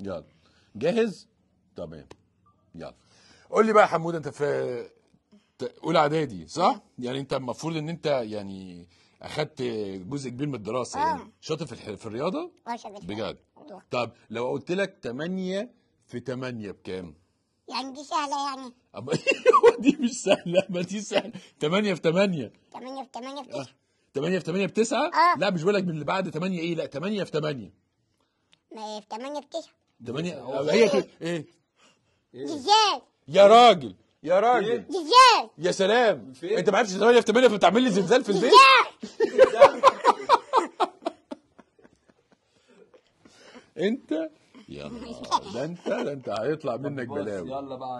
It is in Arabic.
يلا جاهز تمام يلا قول لي بقى يا حمود انت في اولى اعدادي صح يعني انت المفروض ان انت يعني اخدت جزء كبير من الدراسه آه. يعني شاطر في في الرياضه اه شاطر بجد أيوة. طب لو قلت لك 8 في 8 بكام يعني دي سهله يعني اما دي مش سهله ما دي سهله 8 في 8 8 في 8 في 9 آه. 8 في 8 في 9 اه لا مش بقول لك من اللي بعد 8 ايه لا 8 في 8 ما في 8 في 9 8 آه، هي ايه دجاج إيه؟ يا راجل يا راجل دجاج إيه؟ يا سلام انت ما عرفتش 8 في 8 فبتعمل لي زلزال في البيت انت يا ده انت ده انت هيطلع منك بلاوي يلا بقى